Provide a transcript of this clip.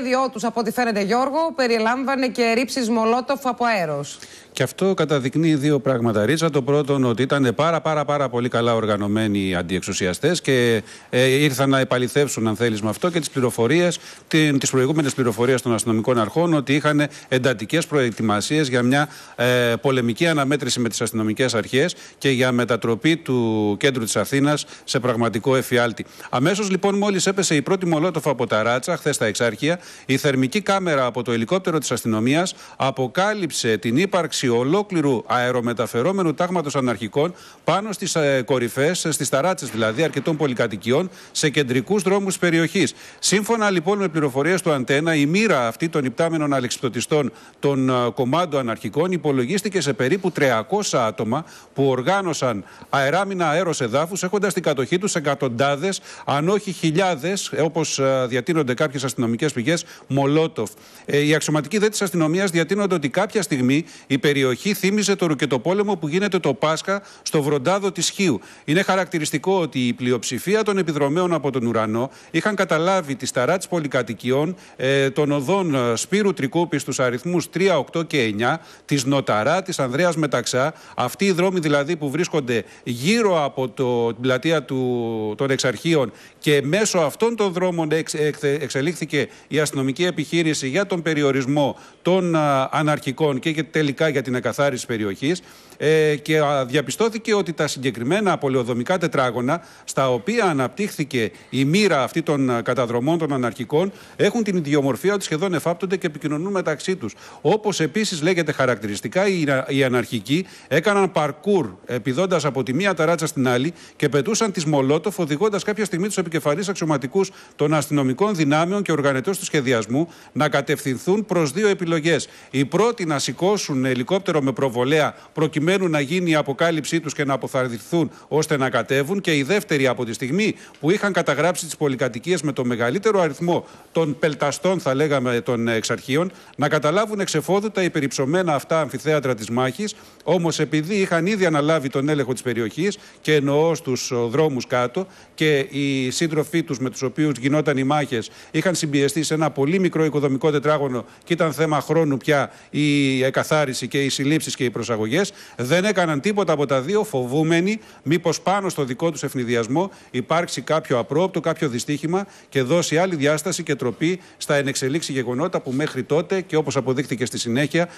σχέδιό τους, από ό,τι φαίνεται, Γιώργο, περιλάμβανε και ρήψεις μολότοφ από αέρος. Και αυτό καταδεικνύει δύο πράγματα. Ρίτσα, το πρώτο ότι ήταν πάρα πάρα πάρα πολύ καλά οργανωμένοι οι αντιεξουσιαστές και ε, ήρθαν να επαληθεύσουν, αν θέλεις, με αυτό και τις πληροφορίες, τις προηγούμενες πληροφορίες των αστυνομικών αρχών ότι είχαν εντατικές προετοιμασίες για μια ε, πολεμική αναμέτρηση με τις αστυνομικές αρχές και για μετατροπή του κέντρου της Αθήνας σε πραγματικό εφιάλτη. Αμέσως λοιπόν, μόλις έπεσε η πρώτη μολότοφα από τα ράτσα, χθες στα Εξάρχεια, η θερμική κάμερα από το ελικόπτερο της αστυνομίας αποκάλυψε την ύπαρξη ολόκληρου αερομεταφερόμενου τάγματος αναρχικών πάνω στις ε, κορυφές, ε, στις ταράτσες δηλαδή αρκετών πολυκατοικιών, σε κεντρικούς δρόμους περιοχής. Σύμφωνα λοιπόν με πληροφορίες του Αντένα, η μοίρα αυτή των υπτάμενων αλεξιπτωτιστών των ε, κομμάτων αναρχικών υπολογίστηκε σε περίπου 300 άτομα που οργάνωσαν αεράμινα αέρο εδάφου, έχοντας την κατοχή τους εκατοντάδες, αν όχι χιλιάδες, όπως διατείνονται κάποιες αστυνομικές πηγές, Μολότοφ. Ε, οι αξιωματικοί δε της αστυνομίας διατείνονται ότι κάποια στιγμή η περιοχή θύμιζε το ρουκετοπόλεμο που γίνεται το Πάσχα στο βροντάδο της Χίου. Είναι χαρακτηριστικό ότι η πλειοψηφία των επιδρομέων από τον ουρανό είχαν καταλάβει τη σταρά της πολυκατοικιών ε, των οδών ε, Σπύρου Τρικούπη στους αριθμούς 3, 8 και 9, της Νοταρά, της Ανδρέας Μεταξά, αυτοί οι δρόμοι δηλαδή που βρίσκονται γύρω από το, την πλατεία του, των Εξαρχείων και μέσω αυτών των δρόμων εξελίχθηκε η αστυνομική επιχείρηση για τον περιορισμό των αναρχικών και τελικά για την εκαθάριση περιοχής. Ε, και διαπιστώθηκε ότι τα συγκεκριμένα πολεοδομικά τετράγωνα, στα οποία αναπτύχθηκε η μοίρα αυτή των καταδρομών των αναρχικών, έχουν την ιδιομορφία ότι σχεδόν εφάπτονται και επικοινωνούν μεταξύ τους. Όπως επίσης λέγεται χαρακτηριστικά, οι αναρχικοί έκαναν παρκούρ, επιδώντα από τη μία ταράτσα στην άλλη και πετούσαν τις Μολότοφ, οδηγώντας κάποια στιγμή τους επικεφαλείς αξιωματικούς των αστυνομικών δυνάμεων και οργανετών τους σχεδιασμού να κατευθυνθούν προς δύο επιλογές. Η πρώτη να σηκώσουν ελικόπτερο με προβολέα προκειμένου να γίνει η αποκάλυψή τους και να αποθαρρυνθούν ώστε να κατέβουν. Και η δεύτερη, από τη στιγμή που είχαν καταγράψει τις πολυκατοικίες με το μεγαλύτερο αριθμό των πελταστών, θα λέγαμε, των εξαρχείων, να καταλάβουν εξεφόδου τα υπερυψωμένα αυτά αμφιθέατρα της μάχης. Όμως, επειδή είχαν ήδη αναλάβει τον έλεγχο της περιοχής και εννοώ στους ε, δρόμους κάτω και οι σύντροφοί τους με τους οποίους γινόταν οι μάχες είχαν συμπιεστεί σε ένα πολύ μικρό οικοδομικό τετράγωνο και ήταν θέμα χρόνου πια η εκαθάριση και οι συλλήψεις και οι προσαγωγές. Δεν έκαναν τίποτα από τα δύο, φοβούμενοι μήπως πάνω στο δικό τους ευνηδιασμό υπάρξει κάποιο απρόπτο, κάποιο δυστύχημα και δώσει άλλη διάσταση και τροπή στα ενεξελίξη γεγονότα που μέχρι τότε και όπως αποδείχθηκε στη συνέχεια